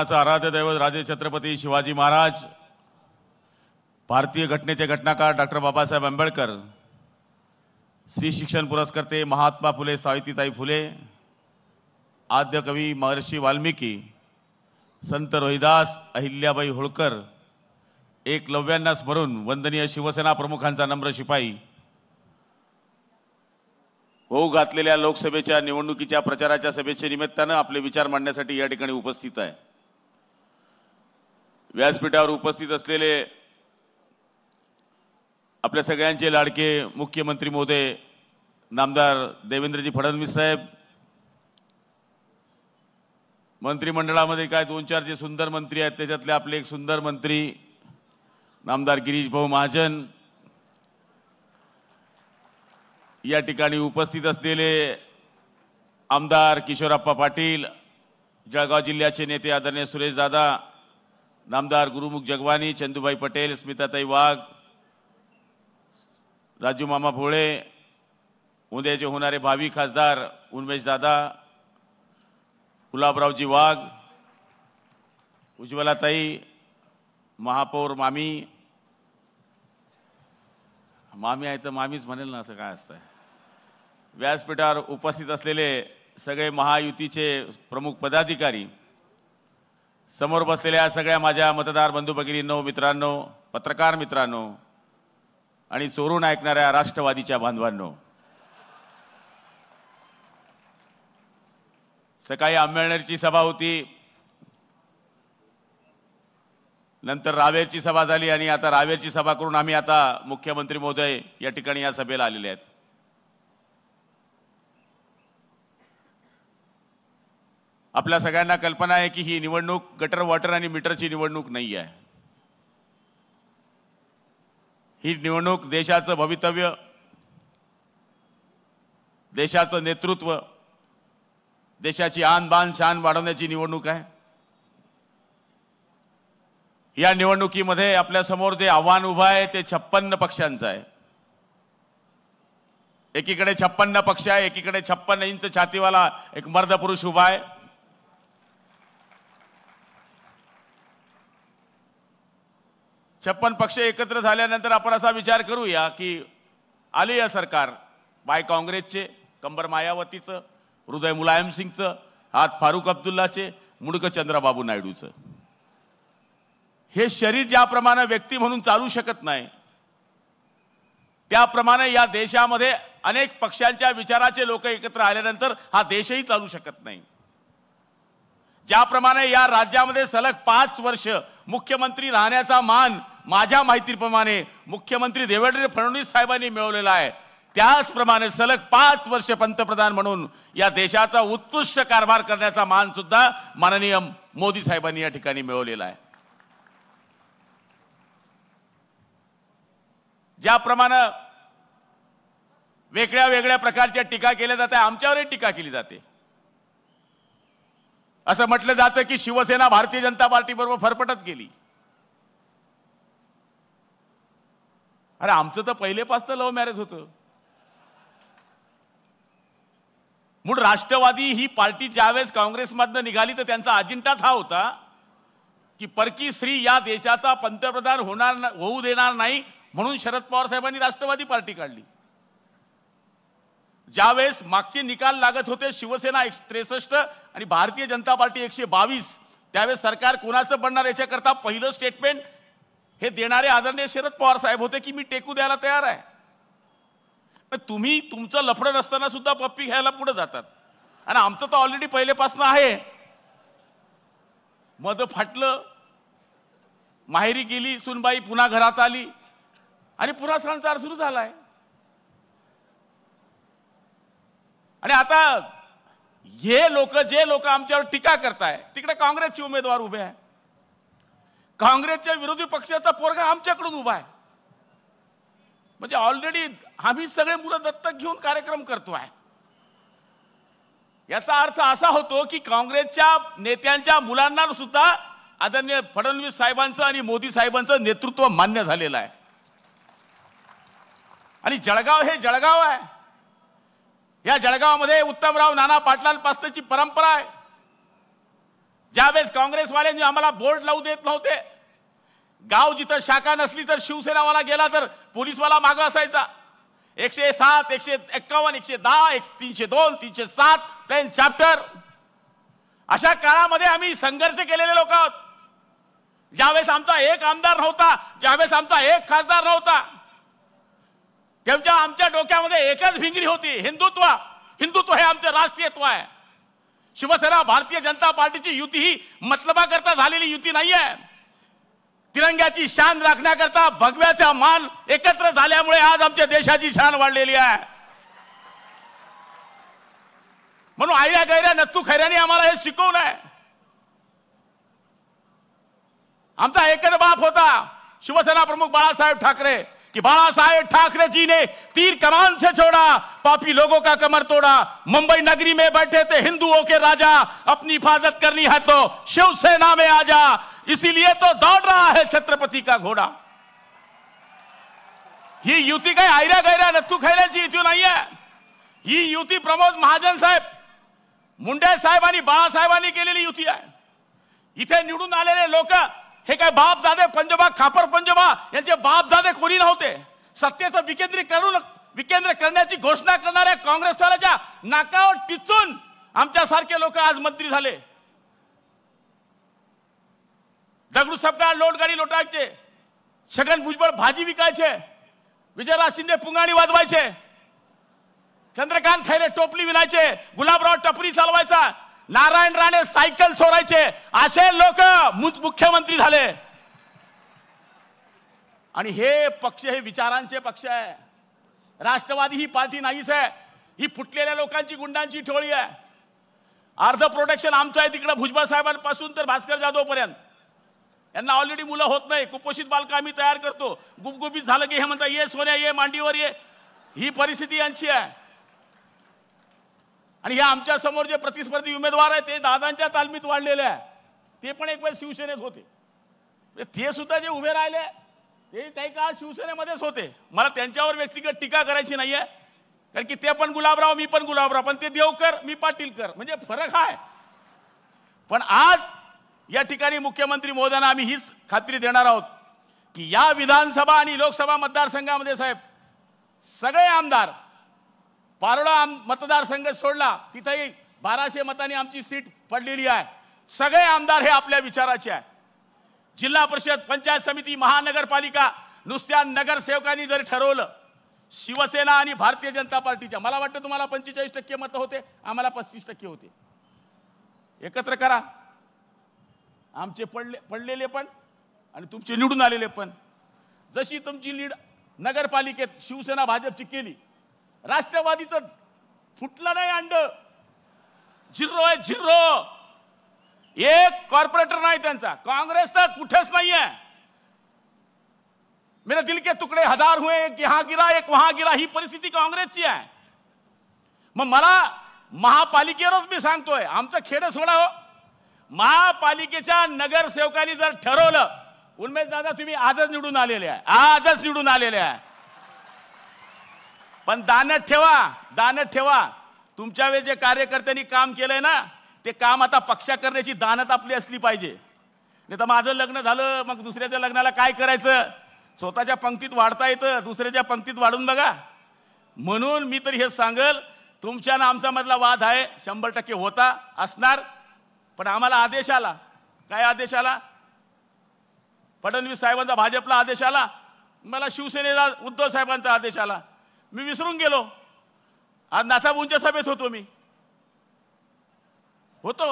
आराध्य दैवत राजे छत्रपती शिवाजी महाराज भारतीय घटनेचे घटनाकार डॉक्टर बाबासाहेब आंबेडकर श्री शिक्षण पुरस्कर्ते महात्मा फुले सावित्रीताई फुले आद्य कवी महर्षी वाल्मिकी संत रोहिदास अहिल्याबाई होळकर एकलव्यांना स्मरून वंदनीय शिवसेना प्रमुखांचा नम्र शिपाई होऊ घातलेल्या लोकसभेच्या निवडणुकीच्या प्रचाराच्या सभेच्या निमित्तानं आपले विचार मांडण्यासाठी या ठिकाणी उपस्थित आहे व्यासपीठावर उपस्थित असलेले आपल्या सगळ्यांचे लाडके मुख्यमंत्री मोदे नामदार देवेंद्रजी फडणवीस साहेब मंत्रिमंडळामध्ये काय दोन चार जे सुंदर मंत्री आहेत त्याच्यातले आपले एक सुंदर मंत्री नामदार गिरीश भाऊ महाजन या ठिकाणी उपस्थित असलेले आमदार किशोरप्पा पाटील जळगाव जिल्ह्याचे नेते आदरणीय सुरेश दादा नामदार गुरुमुख जगवानी चंदूभाई पटेल स्मिताताई वाघ राजू मामा भोळे उद्याचे होणारे भावी खासदार उन्मेश दादा गुलाबरावजी वाघ उज्ज्वलाताई महापौर मामी मामी आहे तर मामीच म्हणेल ना असं काय असतं व्यासपीठावर उपस्थित असलेले सगळे महायुतीचे प्रमुख पदाधिकारी समोर बसलेल्या सगळ्या माझ्या मतदार बंधू भगिनींनो मित्रांनो पत्रकार मित्रांनो आणि चोरून ऐकणाऱ्या राष्ट्रवादीच्या बांधवांनो सकाळी आंबेळनेरची सभा होती नंतर रावेरची सभा झाली आणि आता रावेरची सभा करून आम्ही आता मुख्यमंत्री महोदय या ठिकाणी या सभेला आलेले आहेत आपल्या सगळ्यांना कल्पना आहे की ही निवडणूक गटर वॉटर आणि मीटरची निवडणूक नाही आहे ही निवडणूक देशाचं भवितव्य देशाचं नेतृत्व देशाची आण बान शान वाढवण्याची निवडणूक आहे या निवडणुकीमध्ये आपल्यासमोर जे आव्हान उभं आहे ते छप्पन्न पक्षांचं आहे एकीकडे छप्पन्न पक्ष आहे एकीकडे छप्पन्न इंच छातीवाला एक मर्द पुरुष उभा आहे छप्पन पक्ष एकत्र झाल्यानंतर आपण असा विचार करूया की आले या सरकार बाय काँग्रेसचे कंबर मायावतीचं हृदय मुलायमसिंगचं हात फारुख अब्दुल्लाचे मुडकं चंद्राबाबू नायडूचं हे शरीर ज्याप्रमाणे व्यक्ती म्हणून चालू शकत नाही त्याप्रमाणे या देशामध्ये अनेक पक्षांच्या विचाराचे लोक एकत्र आल्यानंतर हा देशही चालू शकत नाही ज्याप्रमाणे या राज्यामध्ये सलग पाच वर्ष मुख्यमंत्री राहण्याचा मान माझ्या माहितीप्रमाणे मुख्यमंत्री देवेंद्र फडणवीस साहेबांनी मिळवलेला आहे त्याचप्रमाणे सलग पाच वर्ष पंतप्रधान म्हणून या देशाचा उत्कृष्ट कारभार करण्याचा मान सुद्धा माननीय मोदी साहेबांनी या ठिकाणी मिळवलेला आहे ज्याप्रमाणे वेगळ्या वेगळ्या प्रकारच्या टीका केल्या जाते आमच्यावरही टीका केली जाते असं म्हटलं जातं की शिवसेना भारतीय जनता पार्टीबरोबर फरफटत गेली अरे आमचं तर तर लव्ह मॅरेज होतं मूळ राष्ट्रवादी ही पार्टी ज्यावेळेस काँग्रेसमधनं निघाली तर त्यांचा अजिंठाच हा होता की परकी श्री या देशाचा पंतप्रधान होणार होऊ देणार नाही म्हणून शरद पवार साहेबांनी राष्ट्रवादी पार्टी काढली ज्यावेळेस मागचे निकाल लागत होते शिवसेना एक त्रेसष्ट आणि भारतीय जनता पार्टी एकशे बावीस त्यावेळेस सरकार कोणाचं बनणार याच्याकरता पहिलं स्टेटमेंट हे देणारे आदरणीय शरद पवार साहेब होते की मी टेकू द्यायला तयार आहे तुम्ही तुमचं लफडं नसताना सुद्धा पप्पी घ्यायला पुढे जातात आणि आमचं तर ऑलरेडी पहिलेपासून आहे मद फाटलं माहेरी गेली सुनबाई पुन्हा घरात आली आणि पुन्हा संसार सुरू झालाय आणि आता हे लोक जे लोक आमच्यावर टीका करताय तिकडे काँग्रेसचे उमेदवार उभे आहे काँग्रेसच्या विरोधी पक्षाचा पोरगा आमच्याकडून उभा आहे म्हणजे ऑलरेडी आम्ही सगळे मुलं दत्तक घेऊन कार्यक्रम करतो आहे याचा अर्थ असा होतो की काँग्रेसच्या नेत्यांच्या मुलांना सुद्धा आदरणीय फडणवीस साहेबांचं आणि मोदी साहेबांचं नेतृत्व मान्य झालेलं आहे आणि जळगाव हे जळगाव आहे या जळगावमध्ये उत्तमराव नाना पाटलांपासूनची परंपरा आहे ज्यावेळेस काँग्रेसवाल्यांनी आम्हाला बोर्ड लावू देत नव्हते गाव जिथं शाखा नसली तर शिवसेनावाला गेला तर पोलीसवाला मागं असायचा एकशे सात एकशे एक्कावन्न एकशे दहा एक तीनशे दोन तीनशे सात प्लेन चॅप्टर अशा काळामध्ये आम्ही संघर्ष केलेले लोक आहोत ज्यावेळेस आमचा एक आमदार नव्हता ज्यावेळेस आमचा एक खासदार नव्हता तेव्हा आमच्या डोक्यामध्ये एकच भिंगरी होती हिंदुत्व हिंदुत्व हे आमचं राष्ट्रीयत्व आहे शिवसेना भारतीय जनता पार्टीची युती ही मतलबाकरता झालेली युती नाही आहे तिरंग्याची शान राखण्याकरता भगव्याचा मान एकत्र झाल्यामुळे आज आमच्या देशाची शान वाढलेली आहे म्हणून आयऱ्या गैऱ्या नत्तू खैऱ्याने आम्हाला हे शिकवून आमचा एकत्र बाप होता शिवसेना प्रमुख बाळासाहेब ठाकरे कि बाला साहेब ठाकरे जी ने तीर कमान से छोड़ा पापी लोगों का कमर तोड़ा मुंबई नगरी में बैठे थे हिंदुओं के राजा अपनी हिफाजत करनी है तो शिवसेना में आ जा इसीलिए तो दौड़ रहा है छत्रपति का घोड़ा ये युति का आयरा गहरा नत्थू खैरा जी इतू नहीं है ये युति प्रमोद महाजन साहेब मुंडे साहेबानी साहेबानी के लिए युति है इतने निवड़ आ लोक हे काय बाप दादे पंजोबा खापर पंजोबा यांचे दादे कोणी नव्हते सत्तेचं विकेंद्रीकरण विकेंद्र करण्याची घोषणा करणाऱ्या काँग्रेसवाल्याच्या नाकावर टिचून सारखे लोक आज मंत्री झाले दगडू सपकाळ लोटगाडी लोटायचे छगन भुजबळ भाजी विकायचे विजयराज शिंदे पुंगाणी वाजवायचे चंद्रकांत खैरे टोपली विनायचे गुलाबराव टपरी चालवायचा नारायण राणे सायकल चोरायचे असे लोक मुख्यमंत्री झाले आणि हे पक्ष हे विचारांचे पक्ष आहे राष्ट्रवादी ही पार्टी नाहीच आहे ही फुटलेल्या लोकांची गुंडांची ठोळी आहे अर्ध प्रोटेक्शन आमचं आहे तिकडं भुजबळ साहेबांपासून तर भास्कर जाधव पर्यंत यांना ऑलरेडी मुलं होत नाही कुपोषित बालक आम्ही तयार करतो गुपगुपीत झालं की हे म्हणतात ये सोन्या ये मांडीवर ये ही परिस्थिती यांची आहे आणि हे आमच्या समोर जे प्रतिस्पर्धी उमेदवार आहेत ते दादांच्या तालमीत वाढलेले आहे ते पण एक वेळ शिवसेनेत होते म्हणजे ते सुद्धा जे उभे राहिले ते काही काळ शिवसेनेमध्येच होते मला त्यांच्यावर व्यक्तिगत टीका करायची नाही आहे कारण की ते पण गुलाबराव मी पण गुलाबराव पण ते देवकर मी पाटील कर म्हणजे फरक आहे पण आज या ठिकाणी मुख्यमंत्री मोदयांना आम्ही हीच खात्री देणार आहोत की या विधानसभा आणि लोकसभा मतदारसंघामध्ये साहेब सगळे आमदार पारोळा मतदारसंघ सोडला तिथेही बाराशे मतांनी आमची सीट पडलेली आहे सगळे आमदार हे आपल्या विचाराचे आहे जिल्हा परिषद पंचायत समिती महानगरपालिका नुसत्या नगरसेवकांनी जरी ठरवलं शिवसेना आणि भारतीय जनता पार्टीच्या मला वाटतं तुम्हाला पंचेचाळीस टक्के मतं होते आम्हाला पस्तीस टक्के होते एकत्र करा आमचे पडले पडलेले पण आणि तुमचे निवडून आलेले पण जशी तुमची लीड नगरपालिकेत शिवसेना भाजपची केली राष्ट्रवादीचं फुटलं नाही अंड झिरो आहे झिरो एक कॉर्पोरेटर नाही त्यांचा काँग्रेस तर कुठेच नाहीये आहे मेरे दिल के तुकडे हजार हुए एक यहां गिरा एक वहां गिरा ही परिस्थिती काँग्रेसची आहे मग मला महापालिकेवरच मी सांगतोय आमचं खेड सोडा हो महापालिकेच्या नगरसेवकांनी जर ठरवलं उन्मेश दादा तुम्ही आजच निवडून आलेले आहे आजच निवडून आलेले आहे पण दानत ठेवा दानत ठेवा तुमच्या वेळेस जे कार्यकर्त्यांनी काम केलंय ना ते काम आता पक्षा करण्याची दानत आपली असली पाहिजे नाही तर माझं लग्न झालं मग दुसऱ्याच्या लग्नाला काय करायचं स्वतःच्या पंक्तीत वाढता येतं दुसऱ्याच्या पंक्तीत वाढून बघा म्हणून मी तरी हे सांगल तुमच्या ना आमच्यामधला वाद आहे शंभर टक्के होता असणार पण आम्हाला आदेश आला काय आदेश आला फडणवीस साहेबांचा भाजपला आदेश आला मला शिवसेनेचा उद्धव साहेबांचा आदेश आला मी विसरून गेलो आज नाथाबूंच्या सभेत होतो मी होतो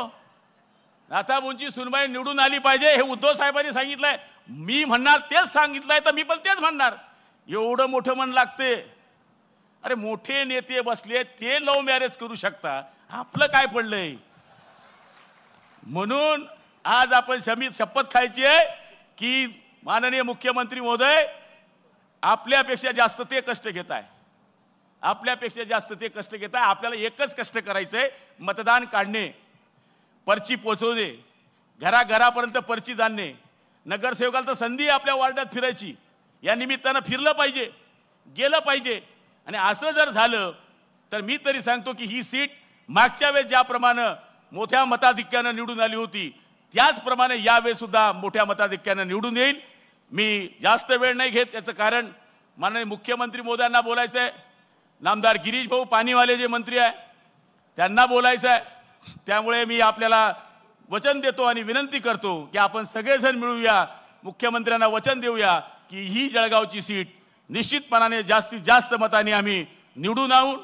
नाथाबूंची सुनबाई निवडून आली पाहिजे हे उद्धव साहेबांनी सांगितलंय मी म्हणणार तेच सांगितलंय तर मी पण तेच म्हणणार एवढं मोठं मन लागते अरे मोठे नेते बसले ते लव्ह मॅरेज करू शकता आपलं काय पडलंय म्हणून आज आपण शमी शपथ खायची आहे की माननीय मुख्यमंत्री महोदय आपल्यापेक्षा जास्त ते कष्ट घेत आहे आपल्यापेक्षा जास्त ते कष्ट घेत आहे आपल्याला एकच कष्ट करायचं आहे मतदान काढणे पर्ची पोचवणे घराघरापर्यंत पर्ची जाणणे नगरसेवकाला तर संधी आपल्या वार्डात फिरायची या निमित्तानं फिरलं पाहिजे गेलं पाहिजे आणि असं जर झालं तर मी तरी सांगतो की ही सीट मागच्या वेळेस ज्याप्रमाणे मोठ्या मताधिक्यानं निवडून आली होती त्याचप्रमाणे यावेळेस सुद्धा मोठ्या मताधिक्यानं निवडून येईल मी जास्त वेळ नाही घेत याचं कारण माननीय मुख्यमंत्री मोद्यांना बोलायचं आहे नामदार गिरीश भाऊ पाणीवाले जे मंत्री आहे त्यांना बोलायचं आहे त्यामुळे मी आपल्याला वचन देतो आणि विनंती करतो की आपण सगळेजण मिळूया मुख्यमंत्र्यांना वचन देऊया की ही जळगावची सीट निश्चितपणाने जास्तीत जास्त मताने आम्ही निवडून आणून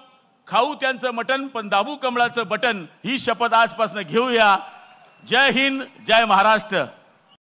खाऊ त्यांचं मटन पण दाबू कमळाचं बटन ही शपथ आजपासून घेऊया जय हिंद जय महाराष्ट्र